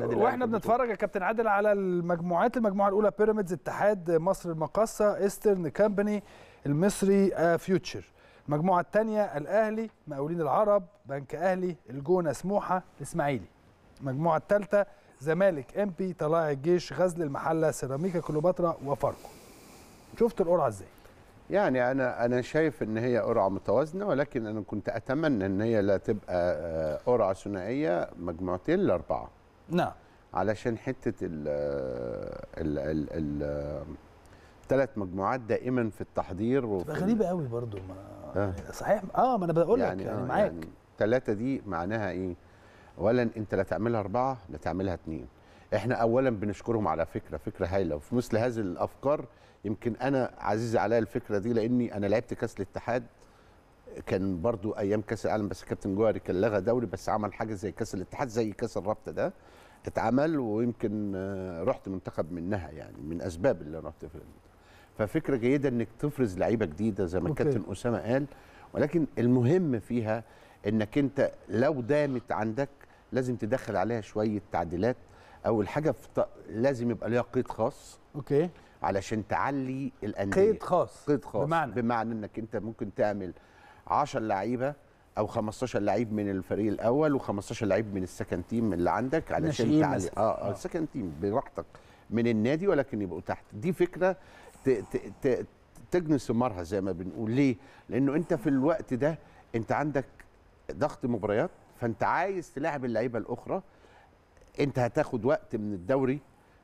واحنا بنتفرج يا كابتن عادل على المجموعات المجموعه الاولى بيراميدز اتحاد مصر المقاصه ايسترن كامباني المصري فيوتشر آه، المجموعه الثانيه الاهلي مقاولين العرب بنك اهلي الجونه سموحه الاسماعيلي المجموعه الثالثه زمالك ام بي طلائع الجيش غزل المحله سيراميكا كليوباترا وفاركو شفت القرعه ازاي يعني انا انا شايف ان هي قرعه متوازنه ولكن انا كنت اتمنى ان هي لا تبقى آه، قرعه ثنائيه مجموعتين لاربعه نعم علشان حته ال آه، ال ال ال ثلاث آه، مجموعات دائما في التحضير وفي غريبه قوي برضو ما آه. صحيح اه ما انا بقول لك يعني, يعني آه معاك يعني ثلاثه دي معناها ايه اولا انت لا تعملها اربعه لا تعملها اثنين احنا اولا بنشكرهم على فكره فكره هايله وفي مثل هذه الافكار يمكن انا عزيز عليا الفكره دي لاني انا لعبت كاس الاتحاد كان برضو ايام كاس العالم بس كابتن جوهري كان لغى دوري بس عمل حاجه زي كاس الاتحاد زي كاس الرابطه ده اتعمل ويمكن آه، رحت منتخب منها يعني من اسباب اللي رحت في ففكره جيده انك تفرز لعيبه جديده زي ما الكابتن اسامه قال ولكن المهم فيها انك انت لو دامت عندك لازم تدخل عليها شويه تعديلات اول حاجه لازم يبقى ليها قيد خاص اوكي علشان تعلي الانديه قيد خاص قيد خاص بمعنى بمعنى انك انت ممكن تعمل 10 لعيبه او 15 لعيب من الفريق الاول و15 لعيب من السكند تيم اللي عندك علشان تعلي اه, آه. آه. السكند تيم براحتك من النادي ولكن يبقوا تحت دي فكره ت... ت... ت... تجني ثمارها زي ما بنقول ليه لانه انت في الوقت ده انت عندك ضغط مباريات فانت عايز تلاعب اللعيبه الاخرى انت هتاخد وقت من الدوري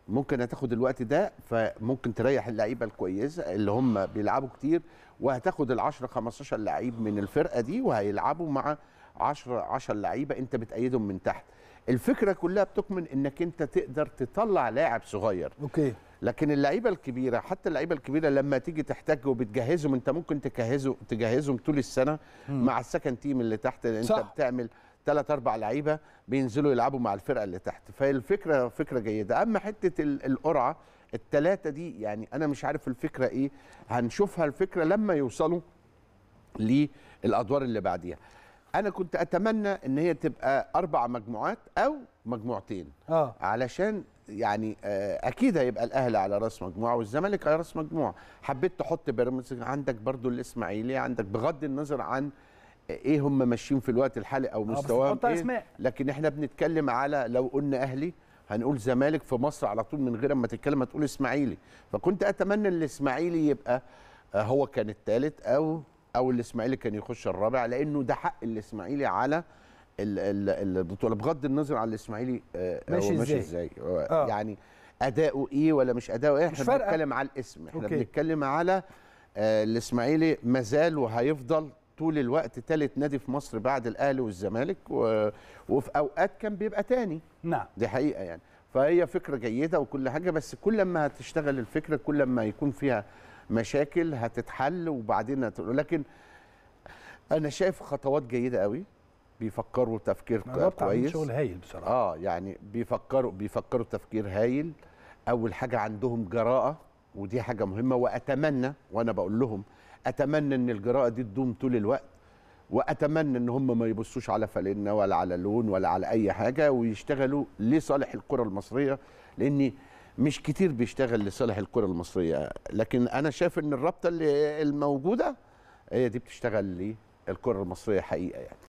ممكن هتاخد الوقت ده فممكن تريح اللعيبه الكويسه اللي هم بيلعبوا كتير وهتاخد ال 10 15 لعيب من الفرقه دي وهيلعبوا مع 10 10 لعيبه انت بتأيدهم من تحت الفكره كلها بتكمن انك انت تقدر تطلع لاعب صغير اوكي لكن اللعيبه الكبيره حتى اللعيبه الكبيره لما تيجي تحتاج وبتجهزهم انت ممكن تجهزه تجهزهم طول السنه مم. مع السكن تيم اللي تحت انت صح. بتعمل ثلاث اربع لعيبه بينزلوا يلعبوا مع الفرقه اللي تحت فالفكره فكره جيده اما حته القرعه الثلاثه دي يعني انا مش عارف الفكره ايه هنشوفها الفكره لما يوصلوا للادوار اللي بعديها انا كنت اتمنى ان هي تبقى اربع مجموعات او مجموعتين آه. علشان يعني آه، اكيد هيبقى الاهلي على راس مجموعه والزمالك على راس مجموعه حبيت تحط بيراميدز عندك برضو الاسماعيلي عندك بغض النظر عن ايه هم ماشيين في الوقت الحالي او آه، مستواهم إيه أسماء. لكن احنا بنتكلم على لو قلنا اهلي هنقول زمالك في مصر على طول من غير ما تتكلم هتقول اسماعيلي فكنت اتمنى ان الاسماعيلي يبقى آه، هو كان الثالث او او الاسماعيلي كان يخش الرابع لانه ده حق الاسماعيلي على البطوله بغض النظر على الاسماعيلي آه، ماشي ازاي, إزاي. آه. يعني اداؤه ايه ولا مش اداؤه ايه احنا بنتكلم على الاسم احنا أوكي. بنتكلم على الاسماعيلي مازال وهيفضل طول الوقت ثالث نادي في مصر بعد الاهلي والزمالك و... وفي اوقات كان بيبقى تاني نعم دي حقيقه يعني فهي فكره جيده وكل حاجه بس كل ما هتشتغل الفكره كل ما يكون فيها مشاكل هتتحل وبعدين هتقول لكن انا شايف خطوات جيده قوي بيفكروا تفكير كويس شغل هايل بصراحه اه يعني بيفكروا بيفكروا تفكير هايل اول حاجه عندهم جراءه ودي حاجه مهمه واتمنى وانا بقول لهم اتمنى ان الجراءه دي تدوم طول الوقت واتمنى ان هم ما يبصوش على فلنا ولا على لون ولا على اي حاجه ويشتغلوا لصالح الكره المصريه لان مش كتير بيشتغل لصالح الكره المصريه لكن انا شايف ان الرابطه اللي الموجوده هي دي بتشتغل للكره المصريه حقيقه يعني